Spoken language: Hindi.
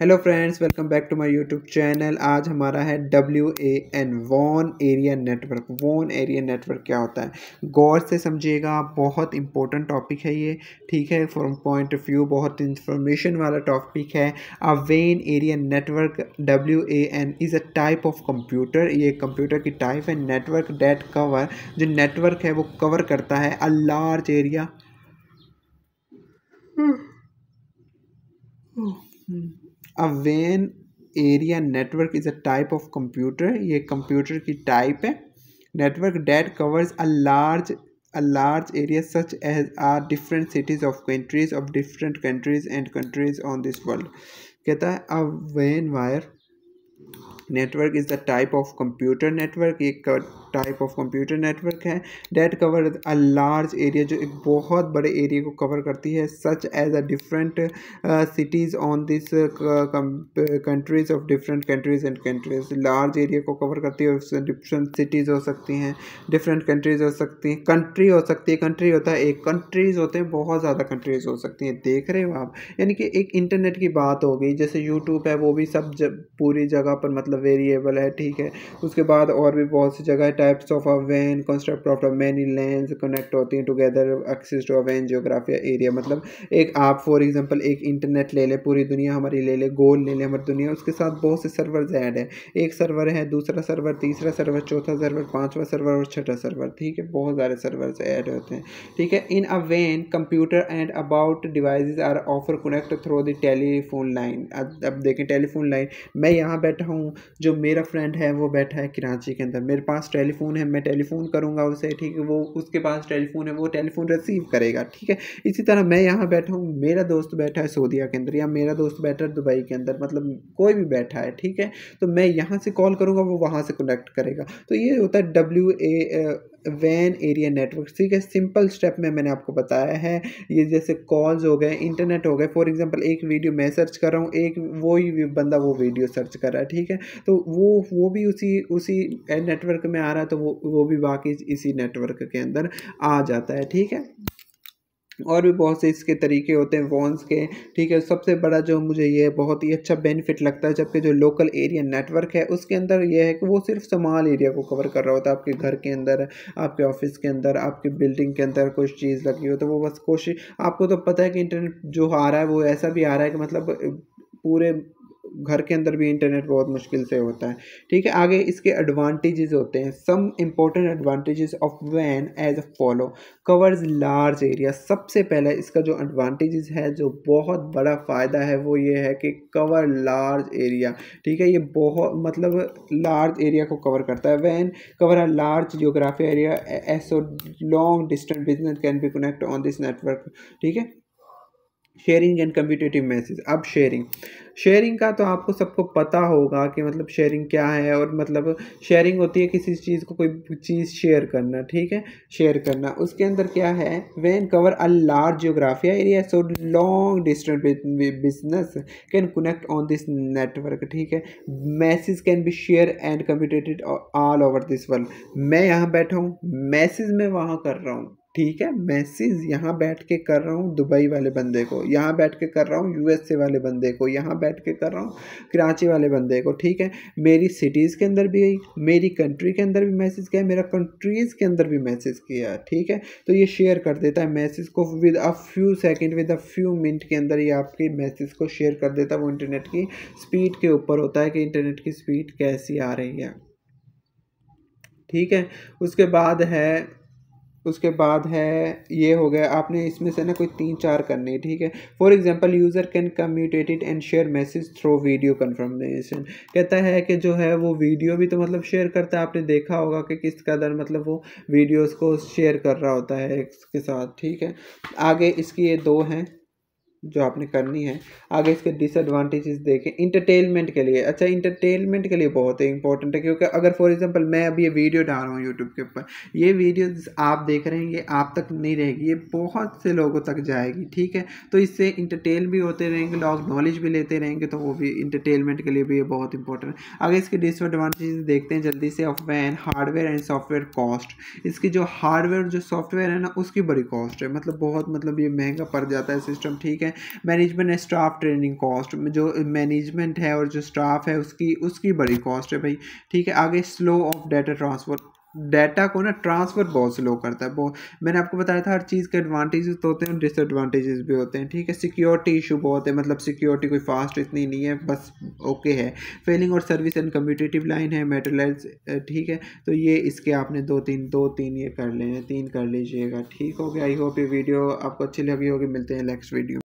hello friends welcome back to my YouTube channel आज हमारा है W A N von area network von area network क्या होता है गौर से समझिएगा बहुत इंपॉर्टेंट टॉपिक है ये ठीक है फ्रॉम पॉइंट ऑफ व्यू बहुत इंफॉर्मेशन वाला टॉपिक है अ वेन area network W A N is a type of computer ये कंप्यूटर की टाइप है नेटवर्क डेट कवर जो नेटवर्क है वो कवर करता है अ लार्ज एरिया अ वेन area network is a type of computer ये कंप्यूटर की टाइप है network that covers a large a large area such as are different cities of countries of different countries and countries on this world कहता है अ वेन wire network is the type of computer network ये टाइप ऑफ कंप्यूटर नेटवर्क है that cover a large area जो एक बहुत बड़े एरिया को कवर करती है such as a different cities on this countries of different countries and countries large area को कवर करती है उससे डिफरेंट सिटीज़ हो सकती हैं डिफरेंट कंट्रीज हो सकती हैं कंट्री हो सकती है कंट्री होता है एक कंट्रीज़ होते हैं बहुत ज़्यादा कंट्रीज हो सकती हैं देख रहे हो आप यानी कि एक इंटरनेट की बात हो गई जैसे यूट्यूब है वो भी सब जब पूरी जगह पर मतलब वेरिएबल है ठीक है उसके बाद और भी बहुत सी जगह है types of a concept of many land connect होती हैं together access to a geographical area मतलब एक आप फॉर एग्जांपल एक इंटरनेट ले ले पूरी दुनिया हमारी ले ले गोल ले ले हमारी दुनिया उसके साथ बहुत से सर्वर ऐड है एक सर्वर है दूसरा सर्वर तीसरा सर्वर चौथा सर्वर पाँचवा सर्वर और छठा सर्वर ठीक है बहुत सारे सर्वर ऐड होते हैं ठीक है in a computer and about devices are offer connect through the telephone line अब देखें टेलीफोन लाइन मैं यहाँ बैठा हूँ जो मेरा फ्रेंड है वो बैठा है कराची के अंदर मेरे पास टेलीफोन टेलीफोन है मैं टेलीफोन करूँगा उसे ठीक है वो उसके पास टेलीफोन है वो टेलीफोन रिसीव करेगा ठीक है इसी तरह मैं यहाँ बैठा हूँ मेरा दोस्त बैठा है सऊदिया के अंदर या मेरा दोस्त बैठा है दुबई के अंदर मतलब कोई भी बैठा है ठीक है तो मैं यहाँ से कॉल करूँगा वो वहाँ से कनेक्ट करेगा तो ये होता है डब्ल्यू ए वैन एरिया नेटवर्क ठीक है सिंपल स्टेप में मैंने आपको बताया है ये जैसे कॉल्स हो गए इंटरनेट हो गए फॉर एग्जांपल एक वीडियो मैं सर्च कर रहा हूँ एक वो ही बंदा वो वीडियो सर्च कर रहा है ठीक है तो वो वो भी उसी उसी नेटवर्क में आ रहा है तो वो वो भी बाकी इसी नेटवर्क के अंदर आ जाता है ठीक है और भी बहुत से इसके तरीके होते हैं वॉन्स के ठीक है सबसे बड़ा जो मुझे ये बहुत ही अच्छा बेनिफिट लगता है जबकि जो लोकल एरिया नेटवर्क है उसके अंदर यह है कि वो सिर्फ समाल एरिया को कवर कर रहा होता है आपके घर के अंदर आपके ऑफिस के अंदर आपके बिल्डिंग के अंदर कुछ चीज़ लगी हो तो वो बस कोशिश आपको तो पता है कि इंटरनेट जो आ रहा है वो ऐसा भी आ रहा है कि मतलब पूरे घर के अंदर भी इंटरनेट बहुत मुश्किल से होता है ठीक है आगे इसके एडवांटेजेस होते हैं सम इम्पोर्टेंट एडवांटेजेस ऑफ वैन as a follow covers large area सबसे पहले इसका जो एडवांटेजेस है जो बहुत बड़ा फ़ायदा है वो ये है कि कवर लार्ज एरिया ठीक है ये बहुत मतलब लार्ज एरिया को कवर करता है वैन cover a large geography area also long distance business can be connect on this network ठीक है शेयरिंग एंड कम्पिटेटिव मैसेज अब शेयरिंग शेयरिंग का तो आपको सबको पता होगा कि मतलब शेयरिंग क्या है और मतलब शेयरिंग होती है किसी चीज़ को कोई चीज़ शेयर करना ठीक है शेयर करना उसके अंदर क्या है वैन cover a large geographical area so long distance business can connect on this network ठीक है message can be share and communicated all over this world मैं यहाँ बैठा हूँ मैसेज मैं वहाँ कर रहा हूँ ठीक है मैसेज यहाँ बैठ के कर रहा हूँ दुबई वाले बंदे को यहाँ बैठ के कर रहा हूँ यूएसए वाले बंदे को यहाँ बैठ के कर रहा हूँ कराची वाले बंदे को ठीक है मेरी सिटीज़ के अंदर भी गई मेरी कंट्री के अंदर भी मैसेज किया मेरा कंट्रीज़ के अंदर भी मैसेज किया ठीक है तो ये शेयर कर देता है मैसेज को with a few second with a few minute के अंदर ये आपके मैसेज को शेयर कर देता है वो इंटरनेट की स्पीड के ऊपर होता है कि इंटरनेट की स्पीड कैसी आ रही है ठीक है उसके बाद है उसके बाद है ये हो गया आपने इसमें से ना कोई तीन चार करने है ठीक है for example user can communicate it and share message through video confirmation कहता है कि जो है वो वीडियो भी तो मतलब शेयर करता है आपने देखा होगा कि किस कदर मतलब वो वीडियोस को शेयर कर रहा होता है इसके साथ ठीक है आगे इसकी ये दो हैं जो आपने करनी है आगे इसके डिसएडवांटेजेस देखें इंटरटेनमेंट के लिए अच्छा इंटरटेनमेंट के लिए बहुत ही इंपॉर्टेंट है क्योंकि अगर फॉर एग्जांपल मैं अभी ये वीडियो डाल रहा हूँ यूट्यूब के ऊपर ये वीडियो आप देख रहे हैं ये आप तक नहीं रहेगी ये बहुत से लोगों तक जाएगी ठीक है तो इससे इंटरटेन भी होते रहेंगे लोग नॉलेज भी लेते रहेंगे तो वो भी इंटरटेनमेंट के लिए भी ये बहुत इंपॉर्टेंट है आगे इसके डिसएडवांटेजेस देखते हैं जल्दी से ऑफ वैन हार्डवेयर एंड सॉफ्टवेयर कॉस्ट इसकी जो हार्डवेयर जो सॉफ्टवेयर है ना उसकी बड़ी कॉस्ट है मतलब बहुत मतलब ये महंगा पड़ जाता है सिस्टम ठीक है management and staff training cost जो मैनेजमेंट है और जो स्टाफ है उसकी उसकी बड़ी कॉस्ट है भाई ठीक है आगे slow of data transfer data को ना ट्रांसफ़र बहुत स्लो करता है बहुत मैंने आपको बताया था हर चीज़ के एडवांटेजेस तो होते हैं डिसएडवांटेजेस भी होते हैं ठीक है सिक्योरिटी इशू बहुत है मतलब सिक्योरिटी कोई फास्ट इतनी नहीं है बस ओके है फेलिंग और सर्विस एंड कम्यूटेटिव लाइन है मेटलाइज ठीक है तो ये इसके आपने दो तीन दो तीन ये कर लेने तीन कर लीजिएगा ठीक हो गया आई होप ये वीडियो आपको अच्छी लगी होगी मिलते हैं नेक्स्ट वीडियो